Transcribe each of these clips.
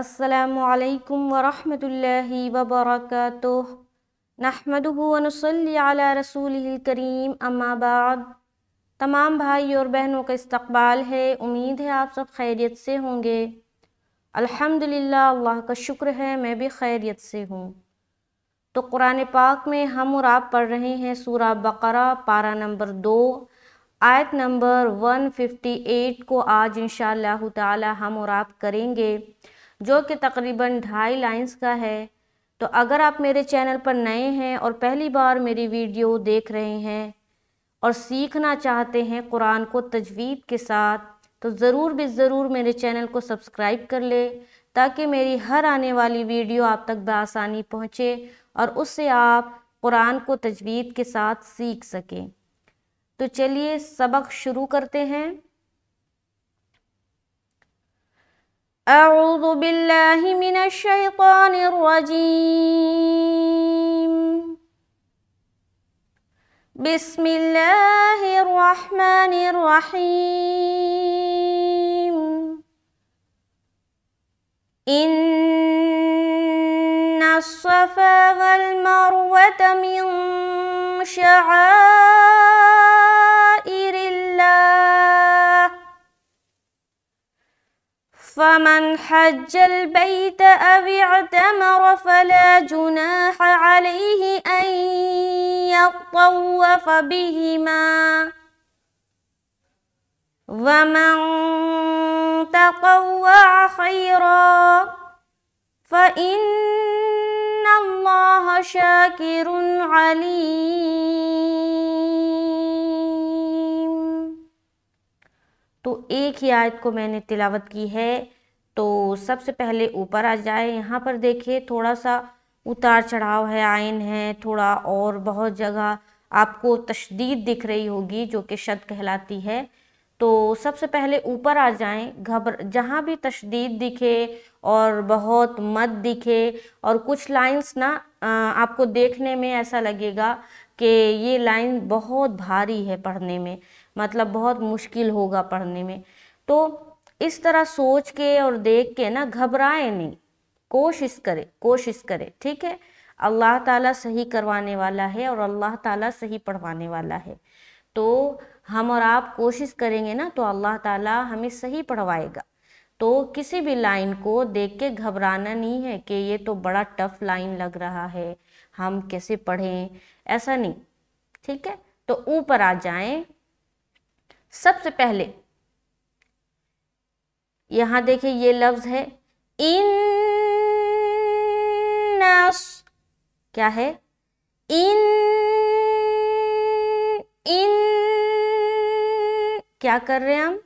असलकम वरहमल वबरक नहमदनसली रसूल करीम अम्माबाद तमाम भाई और बहनों का इस्तबाल है उम्मीद है आप सब खैरियत से होंगे अल्हम्दुलिल्लाह अल्लाह का शुक्र है मैं भी खैरियत से हूँ तो कुरान पाक में हम और आप पढ़ रहे हैं सूरा बकरा पारा नंबर दो आयत नंबर 158 को आज इन शाह हम और आप करेंगे जो कि तकरीबन ढाई लाइंस का है तो अगर आप मेरे चैनल पर नए हैं और पहली बार मेरी वीडियो देख रहे हैं और सीखना चाहते हैं कुरान को तजवीद के साथ तो ज़रूर भी ज़रूर मेरे चैनल को सब्सक्राइब कर ले ताकि मेरी हर आने वाली वीडियो आप तक बसानी पहुँचे और उससे आप कुरान को तजवीद के साथ सीख सकें तो चलिए सबक शुरू करते हैं أعوذ بالله من الشيطان الرجيم بسم الله الرحمن الرحيم إن الصفا والمروة من شعائر فمن حج البيت أو اعتمر فلا جناح عليه أن يطوف بهما ومن تطوع خيرا فإن الله شاكر عليم तो एक ही आयत को मैंने तिलावत की है तो सबसे पहले ऊपर आ जाए यहाँ पर देखिए थोड़ा सा उतार चढ़ाव है आयन है थोड़ा और बहुत जगह आपको तशदीद दिख रही होगी जो कि शत कहलाती है तो सबसे पहले ऊपर आ जाएं घबर जहाँ भी तशदीद दिखे और बहुत मत दिखे और कुछ लाइंस ना आपको देखने में ऐसा लगेगा कि ये लाइन बहुत भारी है पढ़ने में मतलब बहुत मुश्किल होगा पढ़ने में तो इस तरह सोच के और देख के ना घबराए नहीं कोशिश करे कोशिश करे ठीक है अल्लाह ताला सही करवाने वाला है और अल्लाह ताला सही पढ़वाने वाला है तो हम और आप कोशिश करेंगे ना तो अल्लाह ताला हमें सही पढ़वाएगा तो किसी भी लाइन को देख के घबराना नहीं है कि ये तो बड़ा टफ लाइन लग रहा है हम कैसे पढ़ें ऐसा नहीं ठीक है तो ऊपर आ जाएं सबसे पहले यहां देखिए ये लफ्ज है इन क्या है इन इन क्या कर रहे हैं हम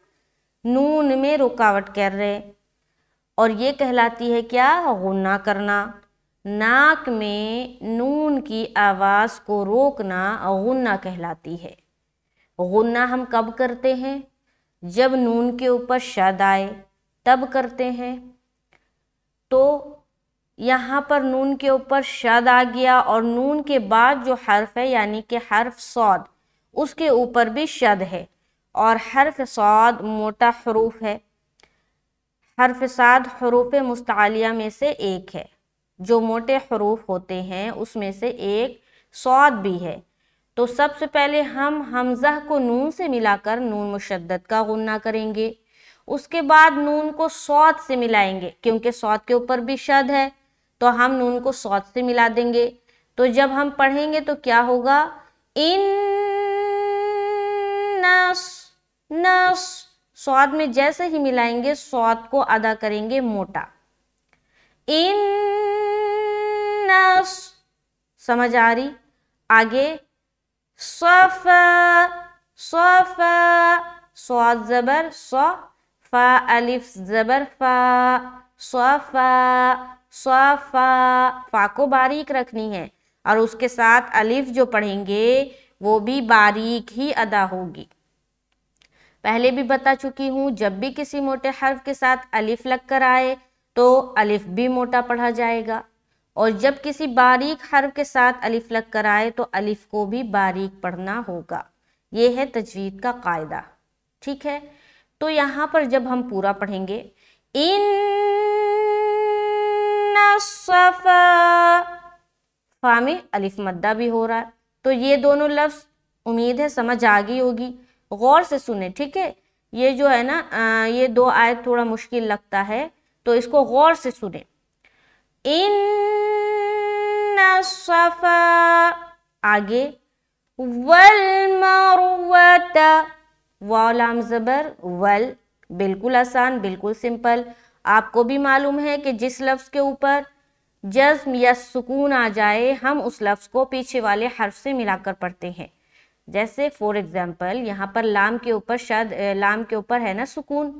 नून में रुकावट कर रहे हैं और ये कहलाती है क्या गुना करना नाक में नून की आवाज़ को रोकना गुना कहलाती है गुन्ना हम कब करते हैं जब नून के ऊपर शद आए तब करते हैं तो यहाँ पर नून के ऊपर शद आ गया और नून के बाद जो हर्फ है यानी कि हर्फ सौद उसके ऊपर भी शद है और हर्फ सौद मोटा हरूफ है हर्फ साद हरूफ मुस्तालिया में से एक है जो मोटे हरूफ होते हैं उसमें से एक सौद भी है तो सबसे पहले हम हमजा को नून से मिलाकर नून मुशद्दत का गुन्ना करेंगे उसके बाद नून को सौत से मिलाएंगे क्योंकि सौत के ऊपर भी शद है तो हम नून को सौत से मिला देंगे तो जब हम पढ़ेंगे तो क्या होगा इन नस नस सौत में जैसे ही मिलाएंगे सौत को अदा करेंगे मोटा इन नस समझ आ रही आगे صفا صفا صاد زبر ص فا फा को बारीक रखनी है और उसके साथ अलिफ जो पढ़ेंगे वो भी बारीक ही अदा होगी पहले भी बता चुकी हूँ जब भी किसी मोटे हर्फ के साथ अलिफ लगकर आए तो अलिफ भी मोटा पढ़ा जाएगा और जब किसी बारीक हर्फ के साथ अलिफ लग कर आए तो अलिफ को भी बारीक पढ़ना होगा ये है तजवीद का कायदा ठीक है तो यहाँ पर जब हम पूरा पढ़ेंगे इन सफा फामी अलिफ मद्दा भी हो रहा है तो ये दोनों लफ्ज़ उम्मीद है समझ आ गई होगी गौर से सुने ठीक है ये जो है ना आ, ये दो आयत थोड़ा मुश्किल लगता है तो इसको गौर से सुने इन सफा आगे वल वालाम ज़बर वल बिल्कुल आसान बिल्कुल सिंपल आपको भी मालूम है कि जिस लफ्ज़ के ऊपर जज्म या सुकून आ जाए हम उस लफ्ज़ को पीछे वाले हर्फ से मिलाकर पढ़ते हैं जैसे फॉर एग्ज़ाम्पल यहाँ पर लाम के ऊपर शायद लाम के ऊपर है ना सुकून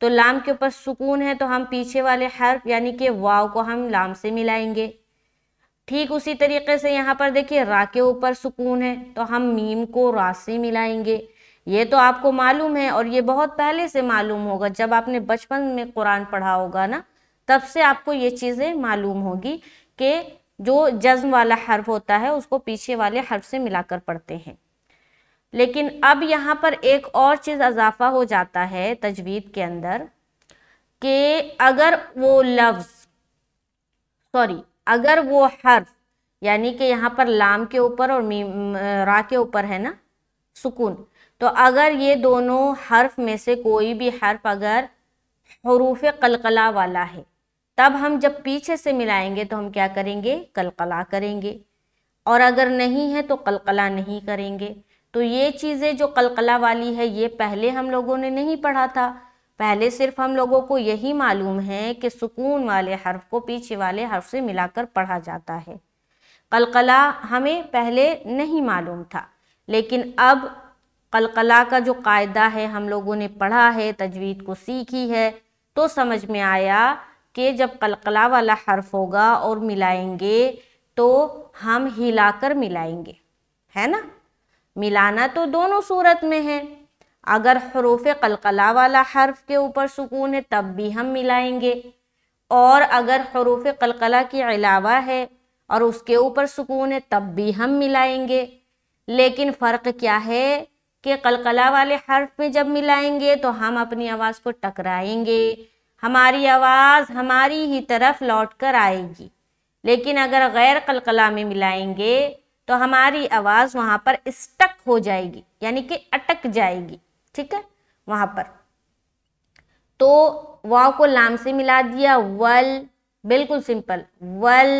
तो लाम के ऊपर सुकून है तो हम पीछे वाले हर्फ यानी कि वाव को हम लाम से मिलाएंगे ठीक उसी तरीके से यहाँ पर देखिए रा के ऊपर सुकून है तो हम मीम को रा से मिलाएंगे ये तो आपको मालूम है और ये बहुत पहले से मालूम होगा जब आपने बचपन में कुरान पढ़ा होगा ना तब से आपको ये चीज़ें मालूम होगी कि जो जज्म वाला हर्फ होता है उसको पीछे वाले हर्फ से मिलाकर पढ़ते हैं लेकिन अब यहाँ पर एक और चीज़ अजाफा हो जाता है तजवीद के अंदर कि अगर वो लफ्ज़ सॉरी अगर वो हर्फ यानी कि यहाँ पर लाम के ऊपर और रा के ऊपर है ना सुकून तो अगर ये दोनों हर्फ में से कोई भी हर्फ अगर हरूफ कलकला वाला है तब हम जब पीछे से मिलाएंगे तो हम क्या करेंगे कलकला करेंगे और अगर नहीं है तो कलकला नहीं करेंगे तो ये चीज़ें जो कलकला वाली है ये पहले हम लोगों ने नहीं पढ़ा था पहले सिर्फ हम लोगों को यही मालूम है कि सुकून वाले हर्फ को पीछे वाले हर्फ से मिलाकर पढ़ा जाता है कलकला हमें पहले नहीं मालूम था लेकिन अब कलकला का जो कायदा है हम लोगों ने पढ़ा है तजवीद को सीखी है तो समझ में आया कि जब कलकला वाला हर्फ होगा और मिलाएंगे तो हम हिलाकर मिलाएंगे है ना मिलाना तो दोनों सूरत में है अगर हरूफ कलकला वाला हर्फ के ऊपर सुकून है तब भी हम मिलाएंगे और अगर हरूफ कलकला के अलावा है और उसके ऊपर सुकून है तब भी हम मिलाएंगे लेकिन फ़र्क क्या है कि कलकला वाले हर्फ में जब मिलाएंगे तो हम अपनी आवाज़ को टकराएंगे हमारी आवाज़ हमारी ही तरफ लौट कर आएगी लेकिन अगर गैर कलकला में मिलाएंगे तो हमारी आवाज़ वहाँ पर स्टक हो जाएगी यानी कि अटक जाएगी ठीक है वहां पर तो वाव को लाम से मिला दिया वल बिल्कुल सिंपल वल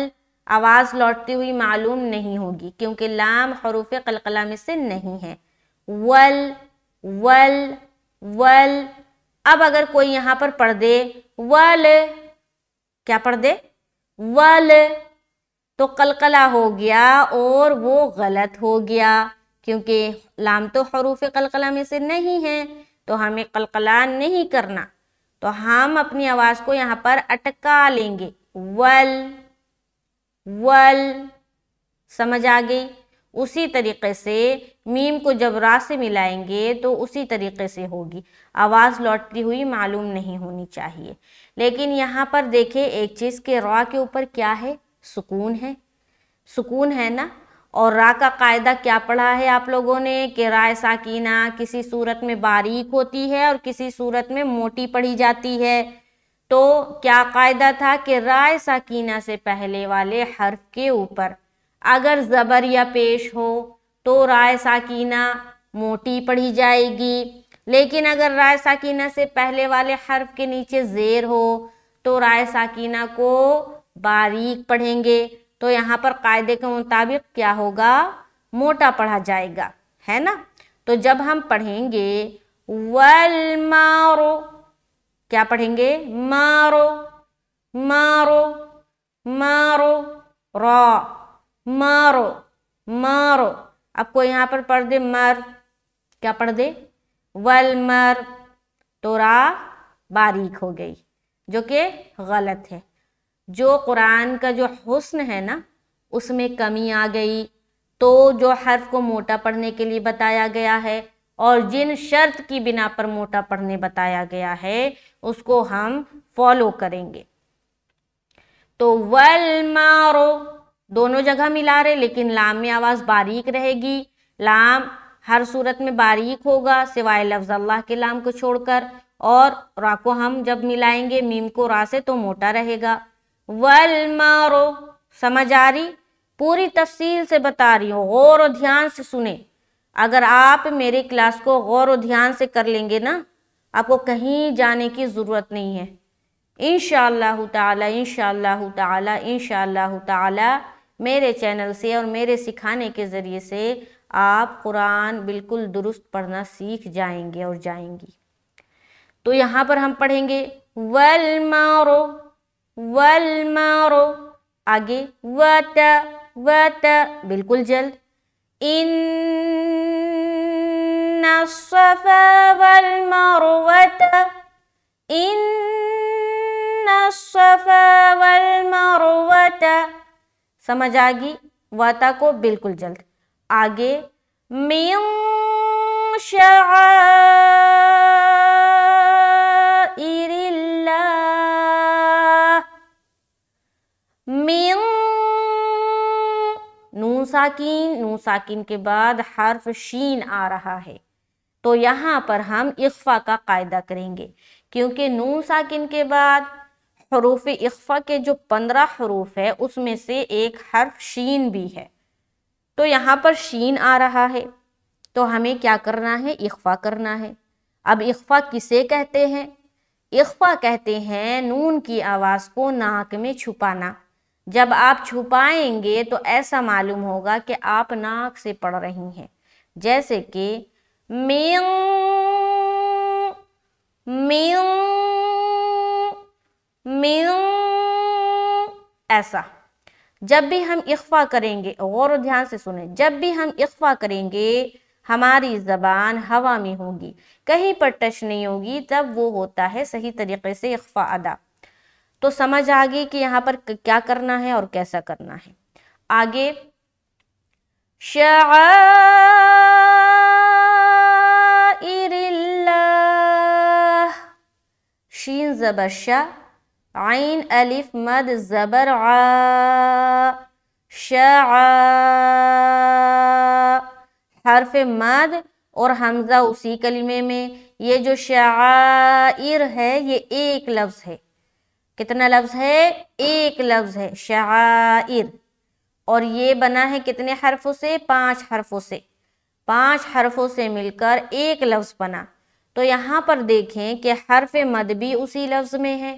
आवाज़ लौटती हुई मालूम नहीं होगी क्योंकि लाम हरूफ कलकला में से नहीं है वल वल वल अब अगर कोई यहां पर पढ़ दे वल क्या पढ़ दे वल तो कलकला हो गया और वो गलत हो गया क्योंकि लाम तो हरूफ कलकला में से नहीं है तो हमें कलकला नहीं करना तो हम अपनी आवाज़ को यहाँ पर अटका लेंगे वल वल समझ आ गई उसी तरीके से मीम को जब रा से मिलाएंगे तो उसी तरीके से होगी आवाज़ लौटती हुई मालूम नहीं होनी चाहिए लेकिन यहाँ पर देखे एक चीज़ के रा के ऊपर क्या है सुकून है सुकून है ना और रा का कायदा क्या पढ़ा है आप लोगों ने कि राय साकिना किसी सूरत में बारीक होती है और किसी सूरत में मोटी पढ़ी जाती है तो क्या कायदा था कि राय साकिना से पहले वाले हर्फ के ऊपर अगर ज़बर या पेश हो तो राय साकिना मोटी पढ़ी जाएगी लेकिन अगर राय साकिना से पहले वाले हर्फ के नीचे ज़ेर हो तो राय साकिना को बारीक पढ़ेंगे तो यहाँ पर कायदे के मुताबिक क्या होगा मोटा पढ़ा जाएगा है ना तो जब हम पढ़ेंगे वल मारो क्या पढ़ेंगे मारो मारो मारो रॉ मारो मारो आपको यहाँ पर पढ़ दे मर क्या पढ़ दे वल मर तो रा बारीक हो गई जो कि गलत है जो कुरान का जो हुस्न है ना उसमें कमी आ गई तो जो हर्फ को मोटा पढ़ने के लिए बताया गया है और जिन शर्त की बिना पर मोटा पढ़ने बताया गया है उसको हम फॉलो करेंगे तो वल मारो दोनों जगह मिला रहे लेकिन लाम में आवाज़ बारीक रहेगी लाम हर सूरत में बारीक होगा सिवाय लफ्ज़ अल्लाह के लाम को छोड़कर और रा को हम जब मिलाएंगे मीम को रा से तो मोटा रहेगा वल मारो समझ आ रही पूरी तफसील से बता रही हूँ गौर और ध्यान से सुने अगर आप मेरे क्लास को गौर और ध्यान से कर लेंगे ना आपको कहीं जाने की ज़रूरत नहीं है इन शह इन ताला इन ताला मेरे चैनल से और मेरे सिखाने के ज़रिए से आप कुरान बिल्कुल दुरुस्त पढ़ना सीख जाएंगे और जाएंगी तो यहाँ पर हम पढ़ेंगे वल मारो वल मारो आगे वत वत बिल्कुल जल्द इन सफा मारो मरुवत इन समझ आ गई वाता को बिल्कुल जल्द आगे मियम शाइर मिंग नून साकिन नून साकिन के बाद हर्फ शीन आ रहा है तो यहाँ पर हम इख्फा का कायदा करेंगे क्योंकि नून साकिन के बाद हरूफ इख्फा के जो पंद्रह हरूफ है उसमें से एक हर्फ शीन भी है तो यहाँ पर शीन आ रहा है तो हमें क्या करना है इख्फा करना है अब इख्फा किसे कहते हैं इख्फा कहते हैं नून की आवाज़ को नाक में छुपाना जब आप छुपाएंगे तो ऐसा मालूम होगा कि आप नाक से पढ़ रही हैं जैसे कि मिंग मिंग मिंग ऐसा जब भी हम इख्फा करेंगे गौर ध्यान से सुने जब भी हम इख्फा करेंगे हमारी ज़बान हवा में होगी कहीं पर टच नहीं होगी तब वो होता है सही तरीके से इख्फा अदा तो समझ आ गई कि यहाँ पर क्या करना है और कैसा करना है आगे शीन जबर शाह आइन अलिफ मद जबर आ शर्फ मद और हमज़ा उसी कलमे में ये जो शाइर है ये एक लफ्ज़ है कितना लफ्ज़ है एक लफ्ज़ है शाइर और ये बना है कितने हरफों से पांच हरफों से पांच हरफों से मिलकर एक लफ्ज़ बना तो यहाँ पर देखें कि हरफ मद भी उसी लफ्ज़ में है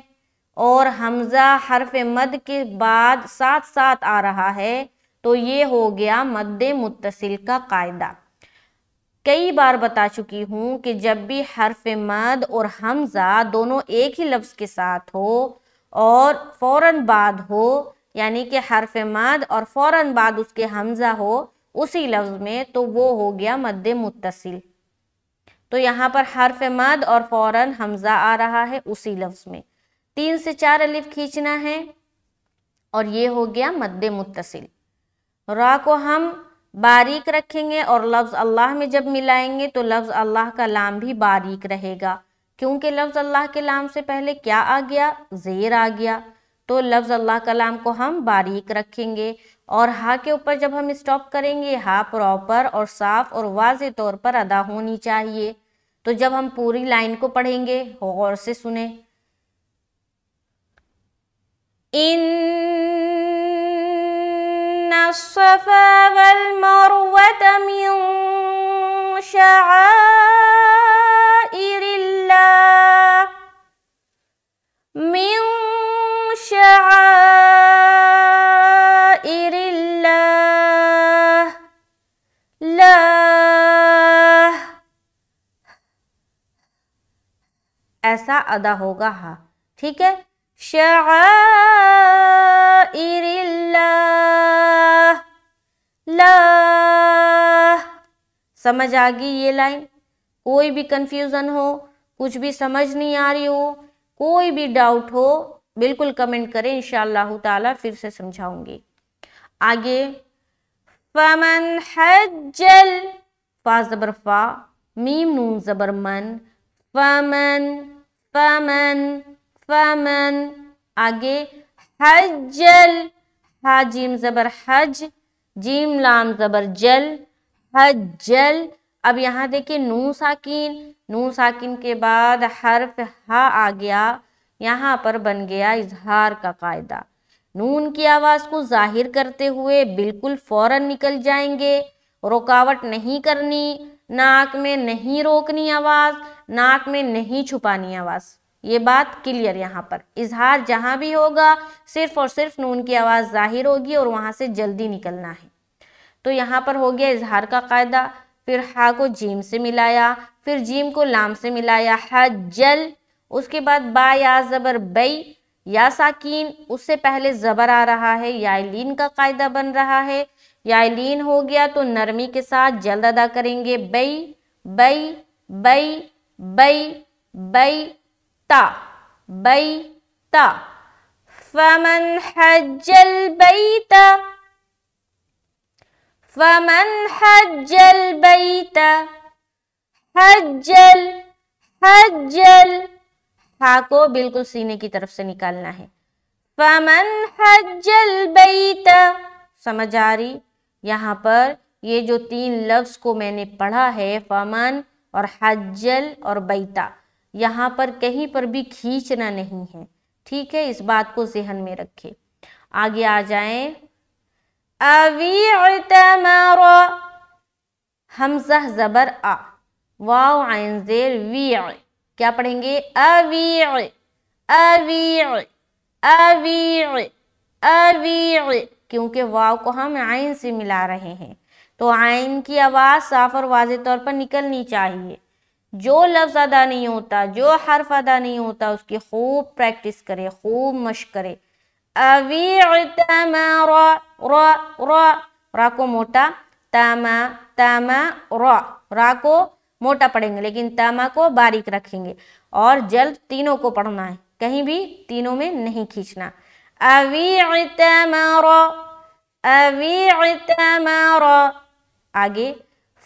और हमज़ा हरफ मद के बाद साथ साथ आ रहा है तो ये हो गया मद मुतसिल का कायदा कई बार बता चुकी हूँ कि जब भी हरफ मद और हमज़ा दोनों एक ही लफ्ज़ के साथ हो और फ़ौर बाद हो यानी कि हरफ माद और फ़ौर बाद उसके हमज़ा हो उसी लफ्ज़ में तो वो हो गया मद मुतसिल तो यहाँ पर हरफ माद और फ़ौर हमज़ा आ रहा है उसी लफ्ज़ में तीन से चार अलिफ खींचना है और ये हो गया मद मुतसिल रा को हम बारीक रखेंगे और लफ्ज़ अल्लाह में जब मिलाएंगे तो लफ्ज़ अल्लाह का लाम भी बारीक रहेगा क्योंकि लफ्ज़ अल्लाह के लाम से पहले क्या आ गया ज़ेर आ गया तो लफ्ज़ अल्लाह नाम को हम बारीक रखेंगे और हा के ऊपर जब हम स्टॉप करेंगे हा प्रॉपर और साफ और वाज तौर पर अदा होनी चाहिए तो जब हम पूरी लाइन को पढ़ेंगे गौर से सुने इन شعائر الله من شعائر الله لا ایسا ادا ہوگا हा ٹھیک ہے شعائر اللہ لا समझ आ गई ये लाइन कोई भी कंफ्यूजन हो कुछ भी समझ नहीं आ रही हो कोई भी डाउट हो बिल्कुल कमेंट करें इन ताला फिर से समझाऊंगी आगे फमन हजल फा जबर फा मीम नून जबर मन फमन फमन फमन आगे हजल हा जीम जबर हज जीम लाम जबर जल हजल अब यहाँ देखिए नू साकिन नू साकिन के बाद हर्फ हा आ गया यहाँ पर बन गया इजहार का कायदा नून की आवाज़ को जाहिर करते हुए बिल्कुल फौरन निकल जाएंगे रुकावट नहीं करनी नाक में नहीं रोकनी आवाज़ नाक में नहीं छुपानी आवाज़ ये बात क्लियर यहाँ पर इजहार जहाँ भी होगा सिर्फ और सिर्फ नून की आवाज़ जाहिर होगी और वहाँ से जल्दी निकलना है तो यहाँ पर हो गया इजहार का कायदा फिर हा को जीम से मिलाया फिर जीम को लाम से मिलाया जल उसके बाद बा या ज़बर बई या साकीन उससे पहले ज़बर आ रहा है यायलिन का कायदा बन रहा है लीन हो गया तो नरमी के साथ जल्द अदा करेंगे बई बई बई बई बई ता बई ता फमन हजल बई ता फमन हज्जल बैता हज्जल हज्जल हा को बिल्कुल सीने की तरफ से निकालना है फमन हज्जल बैता समझ आ रही यहाँ पर ये जो तीन लफ्स को मैंने पढ़ा है फमन और हजल और बैता यहाँ पर कहीं पर भी खींचना नहीं है ठीक है इस बात को जहन में रखें आगे आ जाएं अवीतमर हमजा जबर आ वाओ आइन जेर वी क्या पढ़ेंगे अवी अवी अवी अवी क्योंकि वाव को हम आइन से मिला रहे हैं तो आइन की आवाज़ साफ और वाज तौर पर निकलनी चाहिए जो लफ्ज़ अदा नहीं होता जो हर्फ अदा नहीं होता उसकी खूब प्रैक्टिस करे खूब मश करे अवीतमरा को मोटा तमा तमा रो रा को मोटा पढ़ेंगे लेकिन तमा को बारीक रखेंगे और जल तीनों को पढ़ना है कहीं भी तीनों में नहीं खींचना अवीतमर अवीतमर आगे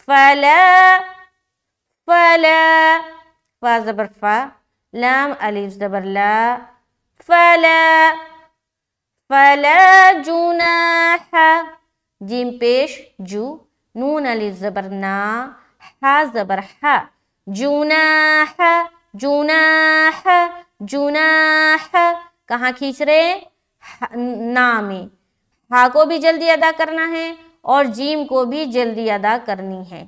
फल फल फा जबर फा लाम अलीफ जबर ला फला फला जिम पेश जू नून अली जबर ना हा जबर हा जूना जूना कहाँ खींच रहे ना में हा को भी जल्दी अदा करना है और जीम को भी जल्दी अदा करनी है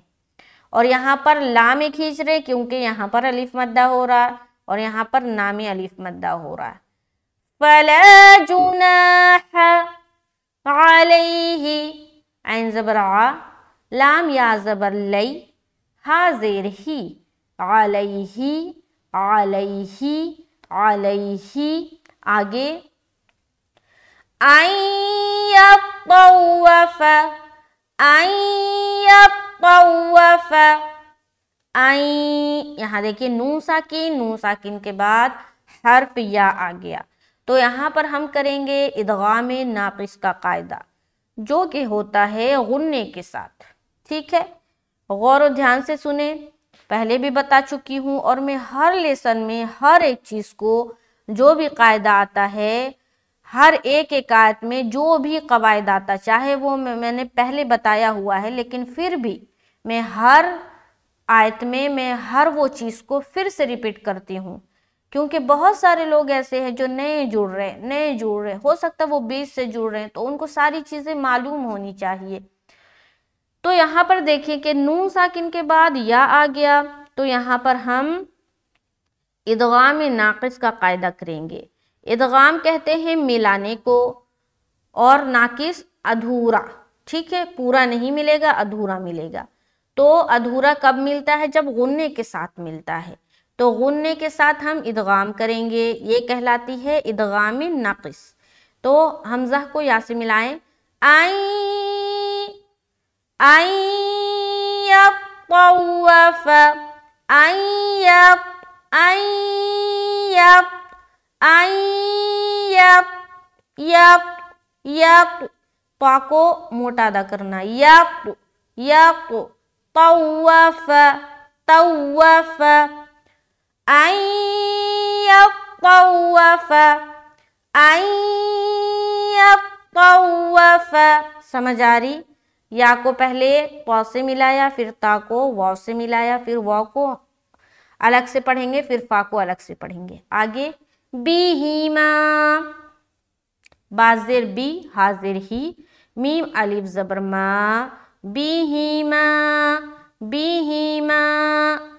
और यहाँ पर ला में खींच रहे क्योंकि यहाँ पर अलिफ मद्दा हो रहा और यहाँ पर ना में अलिफ मद्दा हो रहा فلا جناح عليه عين زبر ع لام يا زبر لي ها زير هي عليه عليه عليه آگے أي يطوف أي يطوف أي यहाँ देखिए नू साकिन नू साकिन के يا हर्फ या तो यहाँ पर हम करेंगे इदगाम नाक़स का कायदा जो कि होता है गुन्ने के साथ ठीक है गौर और ध्यान से सुने पहले भी बता चुकी हूँ और मैं हर लेसन में हर एक चीज़ को जो भी कायदा आता है हर एक एक आयत में जो भी कवायद आता चाहे वो मैंने पहले बताया हुआ है लेकिन फिर भी मैं हर आयत में मैं हर वो चीज़ को फिर से रिपीट करती हूँ क्योंकि बहुत सारे लोग ऐसे हैं जो नए जुड़ रहे हैं नए जुड़ रहे हैं हो सकता है वो बीच से जुड़ रहे हैं तो उनको सारी चीज़ें मालूम होनी चाहिए तो यहाँ पर देखें कि नू साकिन के बाद या आ गया तो यहाँ पर हम इदगाम नाक़स का कायदा करेंगे इदगाम कहते हैं मिलाने को और नाकिस अधूरा ठीक है पूरा नहीं मिलेगा अधूरा मिलेगा तो अधूरा कब मिलता है जब गुन्ने के साथ मिलता है तो गुन्ने के साथ हम इदगाम करेंगे ये कहलाती है इदगाम नक़स तो हमजा को या से मिलाएं आई आई यफ आई आई आई यफ यप यप पा को मोटा अदा करना यप यप तवफ तवफ أن يطوف أن يطوف समझ आ रही या को पहले पौ से मिलाया फिर ता को वाव से मिलाया फिर वाव को अलग से पढ़ेंगे फिर फा को अलग से पढ़ेंगे आगे बीहीमा बाजिर बी हाजिर ही मीम अलिफ जबर मा बीहीमा बीहीमा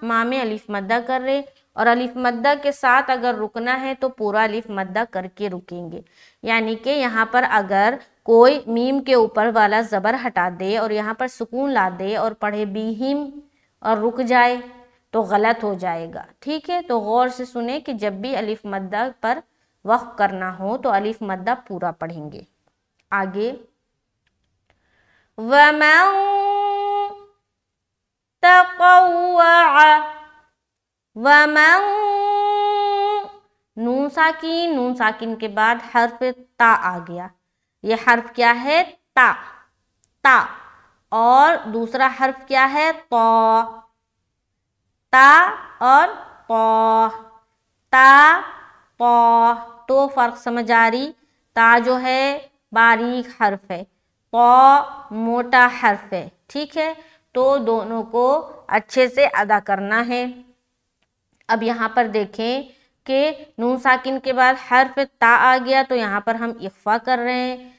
माँ में अलिफ मद्दा कर रहे और अलिफ मद्दा के साथ अगर रुकना है तो पूरा अलिफ मद्दा करके रुकेंगे यानी कि यहाँ पर अगर कोई मीम के ऊपर वाला ज़बर हटा दे और यहाँ पर सुकून ला दे और पढ़े बीहिम और रुक जाए तो गलत हो जाएगा ठीक है तो गौर से सुने कि जब भी अलिफ मद्दा पर वक्फ करना हो तो अलिफ मद्दा पूरा पढ़ेंगे आगे वमौ तकवा नून साकिन नून साकिन के बाद हर्फ ता आ गया ये हर्फ क्या है ता ता और दूसरा हर्फ क्या है तो ता और पो ता पो तो फर्क समझ आ रही ता जो है बारीक हर्फ है पो मोटा हर्फ है ठीक है तो दोनों को अच्छे से अदा करना है अब यहाँ पर देखें कि नून साकिन के बाद हर्फ ता आ गया तो यहाँ पर हम इफ़ा कर रहे हैं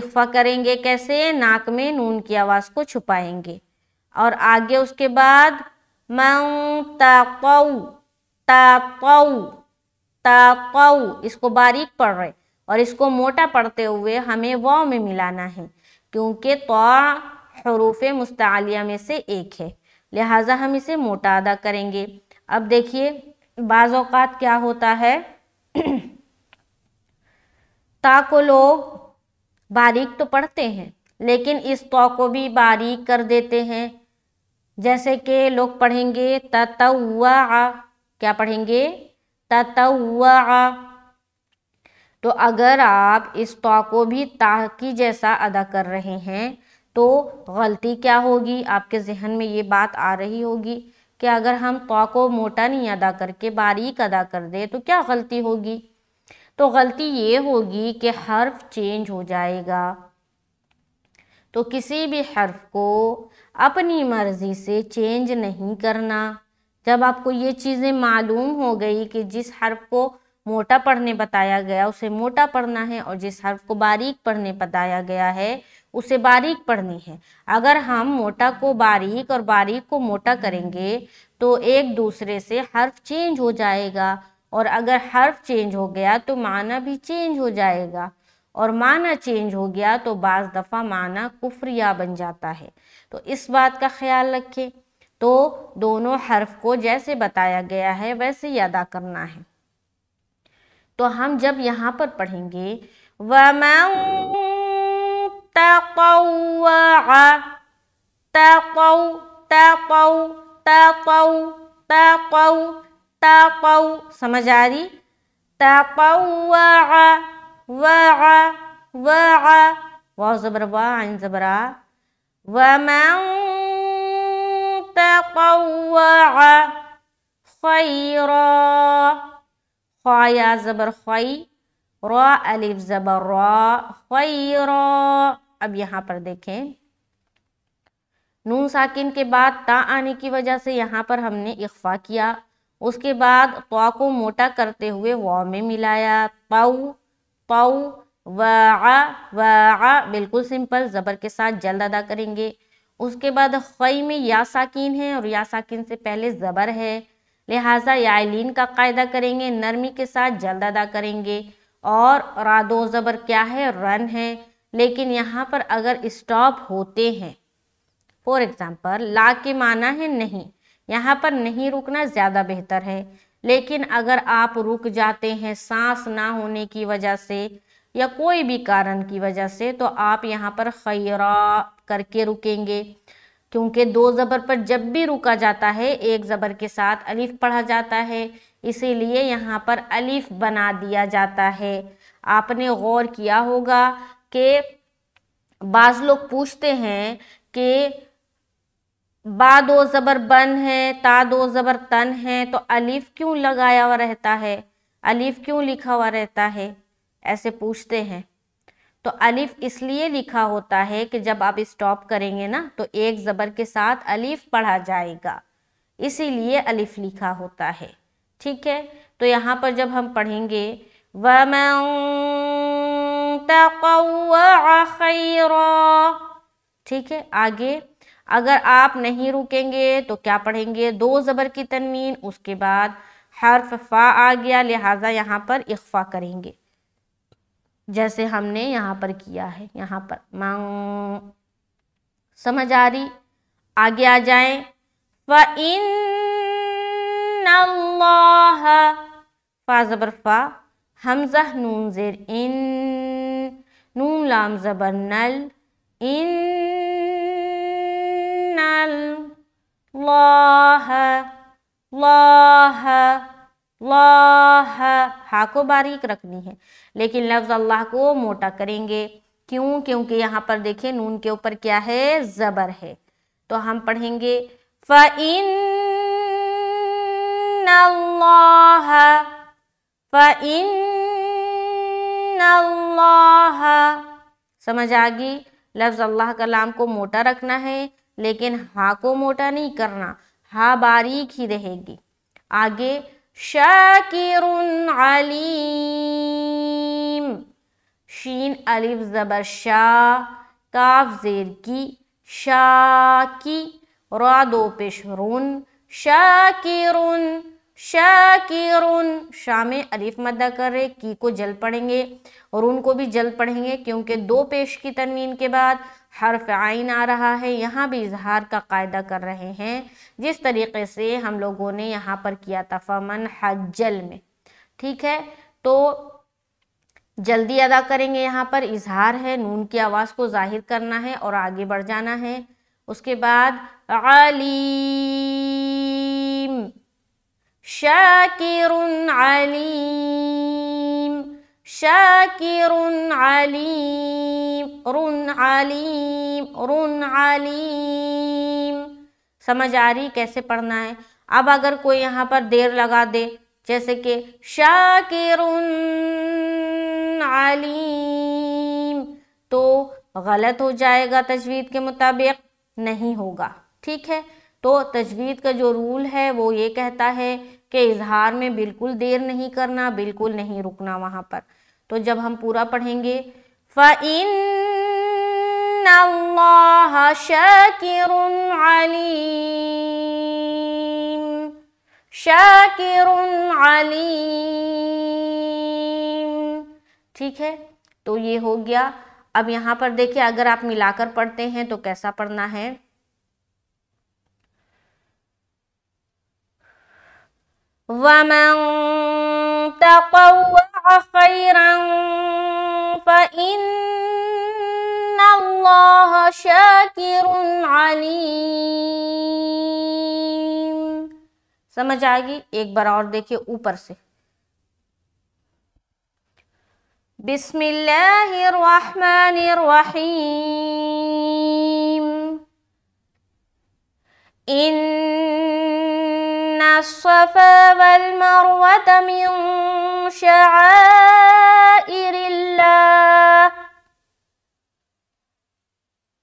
इफ़ा करेंगे कैसे नाक में नून की आवाज़ को छुपाएंगे और आगे उसके बाद मऊ ताऊ ताऊ ताऊ इसको बारीक पढ़ रहे और इसको मोटा पढ़ते हुए हमें वाव में मिलाना है क्योंकि तो हरूफ मुस्तालिया में से एक है लिहाजा हम इसे मोटा अदा करेंगे अब देखिए बाज़ात क्या होता है ता को लोग बारीक तो पढ़ते हैं लेकिन इस तो को भी बारीक कर देते हैं जैसे कि लोग पढ़ेंगे ततवा क्या पढ़ेंगे ततवा तो अगर आप इस तो को भी ता की जैसा अदा कर रहे हैं तो गलती क्या होगी आपके जहन में ये बात आ रही होगी कि अगर हम पा को मोटा नहीं अदा करके बारीक अदा कर दे तो क्या गलती होगी तो गलती ये होगी कि हर्फ चेंज हो जाएगा तो किसी भी हर्फ को अपनी मर्ज़ी से चेंज नहीं करना जब आपको ये चीज़ें मालूम हो गई कि जिस हर्फ को मोटा पढ़ने बताया गया उसे मोटा पढ़ना है और जिस हर्फ को बारीक पढ़ने बताया गया है उसे बारीक पढ़नी है अगर हम मोटा को बारीक और बारीक को मोटा करेंगे तो एक दूसरे से हर्फ चेंज हो जाएगा और अगर हर्फ चेंज हो गया तो माना भी चेंज हो जाएगा और माना चेंज हो गया तो बाज़ दफ़ा माना कुफ्रिया बन जाता है तो इस बात का ख्याल रखें तो दोनों हर्फ को जैसे बताया गया है वैसे अदा करना है तो हम जब यहाँ पर पढ़ेंगे वमऊ تطوع تطو تطو تطو تطو تطو समझ आ रही تطوع وع وع واو زبر وا عين زبر ومن تطوع خيرا خايا زبر خي रा अलिफ जबर रा अब यहाँ पर देखें नून साकिन के बाद ता आने की वजह से यहाँ पर हमने इख्फा किया उसके बाद पा को मोटा करते हुए वा में मिलाया पाऊ पाऊ वा वा बिल्कुल सिंपल ज़बर के साथ जल्द अदा करेंगे उसके बाद खई में या साकिन है और या साकिन से पहले ज़बर है लिहाजा यालिन का कायदा करेंगे नरमी के साथ जल्द अदा करेंगे और रादो ज़बर क्या है रन है लेकिन यहाँ पर अगर स्टॉप होते हैं फॉर एग्ज़ाम्पल ला के माना है नहीं यहाँ पर नहीं रुकना ज़्यादा बेहतर है लेकिन अगर आप रुक जाते हैं सांस ना होने की वजह से या कोई भी कारण की वजह से तो आप यहाँ पर खैरा करके रुकेंगे क्योंकि दो ज़बर पर जब भी रुका जाता है एक ज़बर के साथ अलिफ पढ़ा जाता है इसीलिए यहाँ पर अलिफ बना दिया जाता है आपने गौर किया होगा कि बाज़ लोग पूछते हैं कि बा दो ज़बर बन है ता दो ज़बर तन है तो अलिफ क्यों लगाया हुआ रहता है अलिफ क्यों लिखा हुआ रहता है ऐसे पूछते हैं तो अलिफ इसलिए लिखा होता है कि जब आप स्टॉप करेंगे ना तो एक ज़बर के साथ अलिफ पढ़ा जाएगा इसीलिए अलिफ लिखा होता है ठीक है तो यहाँ पर जब हम पढ़ेंगे ठीक है आगे अगर आप नहीं रुकेंगे तो क्या पढ़ेंगे दो ज़बर की तनवीन उसके बाद हर्फ फ़ा आ गया लिहाजा यहाँ पर इख्फा करेंगे जैसे हमने यहाँ पर किया है यहाँ पर मांग समझ आ रही आगे आ जाए फ़ इन अल्लाह ज़बर फा हा को बारीक रखनी है लेकिन लफ्ज़ अल्लाह को मोटा करेंगे क्यों क्योंकि यहाँ पर देखिए नून के ऊपर क्या है ज़बर है तो हम पढ़ेंगे फ़ इन الله फ़इन अल्लाह समझ आ गई लफ्ज़ अल्लाह का लाम को मोटा रखना है लेकिन हा को मोटा नहीं करना हा बारीक ही रहेगी आगे शाकिर अलीम शीन अलिफ ज़बर शाह काफ जेर की शाकी रा दो पेश शाकिरुन शाकिरुन शाह में अलिफ मद्दा कर रहे की को जल पढ़ेंगे और उनको भी जल पढ़ेंगे क्योंकि दो पेश की तनवीन के बाद हरफ आइन आ रहा है यहाँ भी इजहार का कायदा कर रहे हैं जिस तरीके से हम लोगों ने यहाँ पर किया था फमन हजल में ठीक है तो जल्दी अदा करेंगे यहाँ पर इजहार है नून की आवाज़ को जाहिर करना है और आगे बढ़ जाना है उसके बाद अली شاكر عليم شاكر अलीम رن अलीम رن عليم समझ आ रही कैसे पढ़ना है अब अगर कोई यहाँ पर देर लगा दे जैसे कि शाकिर अलीम तो गलत हो जाएगा तजवीद के मुताबिक नहीं होगा ठीक है तो तजवीद का जो रूल है वो ये कहता है कि इजहार में बिल्कुल देर नहीं करना बिल्कुल नहीं रुकना वहाँ पर तो जब हम पूरा पढ़ेंगे फ़इन शाकिर ठीक है तो ये हो गया अब यहाँ पर देखिए अगर आप मिलाकर पढ़ते हैं तो कैसा पढ़ना है ومن تقوى خيرا فإن الله شاكر عليم سمجھ آئے گی ایک بار اور دیکھیں اوپر سے بسم الله الرحمن الرحيم الصفا والمروة من شعائر الله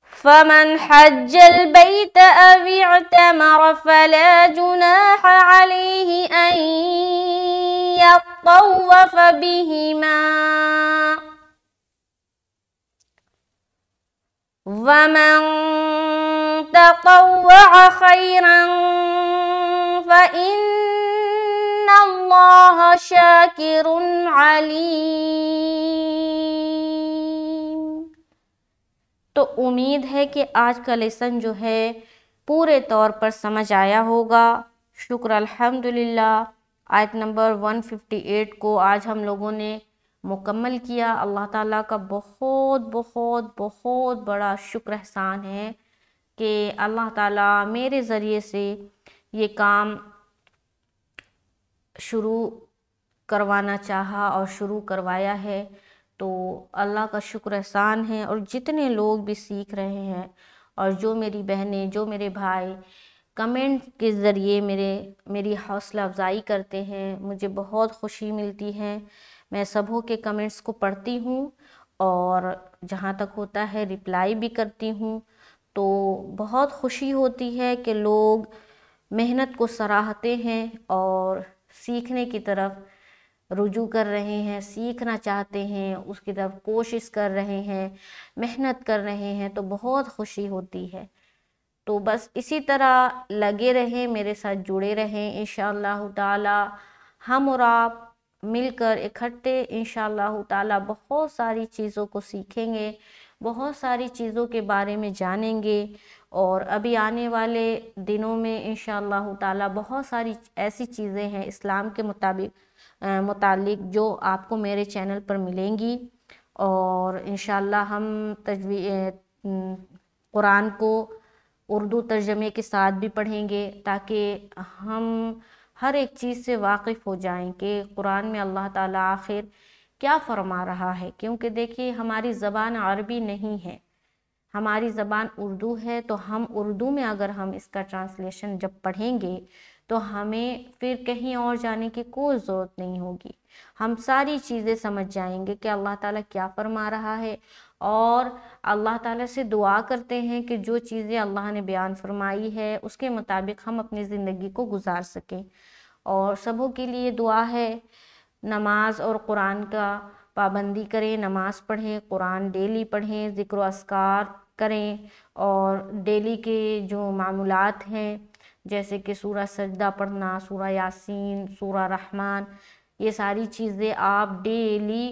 فمن حج البيت أو اعتمر فلا جناح عليه أن يطوف بهما ومن تطوع خيراً فإن الله شاكر عليم तो उम्मीद है कि आज का लेसन जो है पूरे तौर पर समझ आया होगा शुक्र अल्हम्दुलिल्लाह आयत नंबर 158 को आज हम लोगों ने मुकम्मल किया अल्लाह ताला का बहुत बहुत बहुत बड़ा शुक्र एहसान है कि अल्लाह ताला मेरे ज़रिए से ये काम शुरू करवाना चाहा और शुरू करवाया है तो अल्लाह का शुक्र एहसान है और जितने लोग भी सीख रहे हैं और जो मेरी बहनें जो मेरे भाई कमेंट के ज़रिए मेरे मेरी हौसला अफजाई करते हैं मुझे बहुत खुशी मिलती है मैं सबों के कमेंट्स को पढ़ती हूँ और जहाँ तक होता है रिप्लाई भी करती हूँ तो बहुत खुशी होती है कि लोग मेहनत को सराहते हैं और सीखने की तरफ रुजू कर रहे हैं सीखना चाहते हैं उसकी तरफ कोशिश कर रहे हैं मेहनत कर रहे हैं तो बहुत खुशी होती है तो बस इसी तरह लगे रहें मेरे साथ जुड़े रहें इन ताला हम और आप मिलकर इकट्ठे इन ताला बहुत सारी चीज़ों को सीखेंगे बहुत सारी चीज़ों के बारे में जानेंगे और अभी आने वाले दिनों में इन ताला बहुत सारी ऐसी चीज़ें हैं इस्लाम के मुताबिक मुतालिक जो आपको मेरे चैनल पर मिलेंगी और इन हम तजवी कुरान को उर्दू तर्जमे के साथ भी पढ़ेंगे ताकि हम हर एक चीज़ से वाकिफ़ हो जाएं कि कुरान में अल्लाह ताला आखिर क्या फरमा रहा है क्योंकि देखिए हमारी ज़बान अरबी नहीं है हमारी ज़बान उर्दू है तो हम उर्दू में अगर हम इसका ट्रांसलेशन जब पढ़ेंगे तो हमें फिर कहीं और जाने की कोई ज़रूरत नहीं होगी हम सारी चीज़ें समझ जाएंगे कि अल्लाह ताला क्या फरमा रहा है और अल्लाह ताला से दुआ करते हैं कि जो चीज़ें अल्लाह ने बयान फरमाई है उसके मुताबिक हम अपनी ज़िंदगी को गुजार सकें और सबों के लिए दुआ है नमाज और कुरान का पाबंदी करें नमाज पढ़ें कुरान डेली पढ़ें ज़िक्र असकार करें और डेली के जो मामूलत हैं जैसे कि सूरा सजदा पढ़ना सूरा यासीन सूरा रहमान ये सारी चीज़ें आप डेली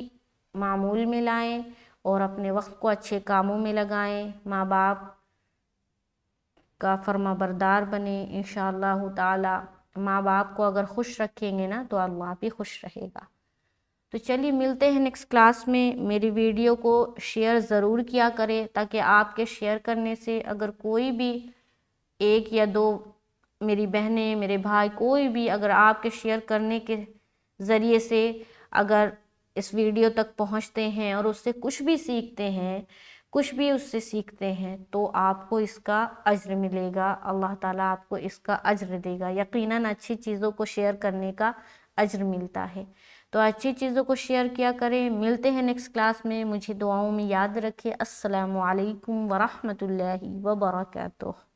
मामूल में लाएं और अपने वक्त को अच्छे कामों में लगाएं माँ बाप का फर्मा बरदार बने इन ताला माँ बाप को अगर खुश रखेंगे ना तो अल्लाह भी खुश रहेगा तो चलिए मिलते हैं नेक्स्ट क्लास में मेरी वीडियो को शेयर ज़रूर किया करें ताकि आपके शेयर करने से अगर कोई भी एक या दो मेरी बहनें मेरे भाई कोई भी अगर आपके शेयर करने के ज़रिए से अगर इस वीडियो तक पहुंचते हैं और उससे कुछ भी सीखते हैं कुछ भी उससे सीखते हैं तो आपको इसका अज्र मिलेगा अल्लाह ताला आपको इसका अज्र देगा यकीनन अच्छी चीज़ों को शेयर करने का अज्र मिलता है तो अच्छी चीज़ों को शेयर किया करें मिलते हैं नेक्स्ट क्लास में मुझे दुआओं में याद रखें असलकम वरहमल वर्का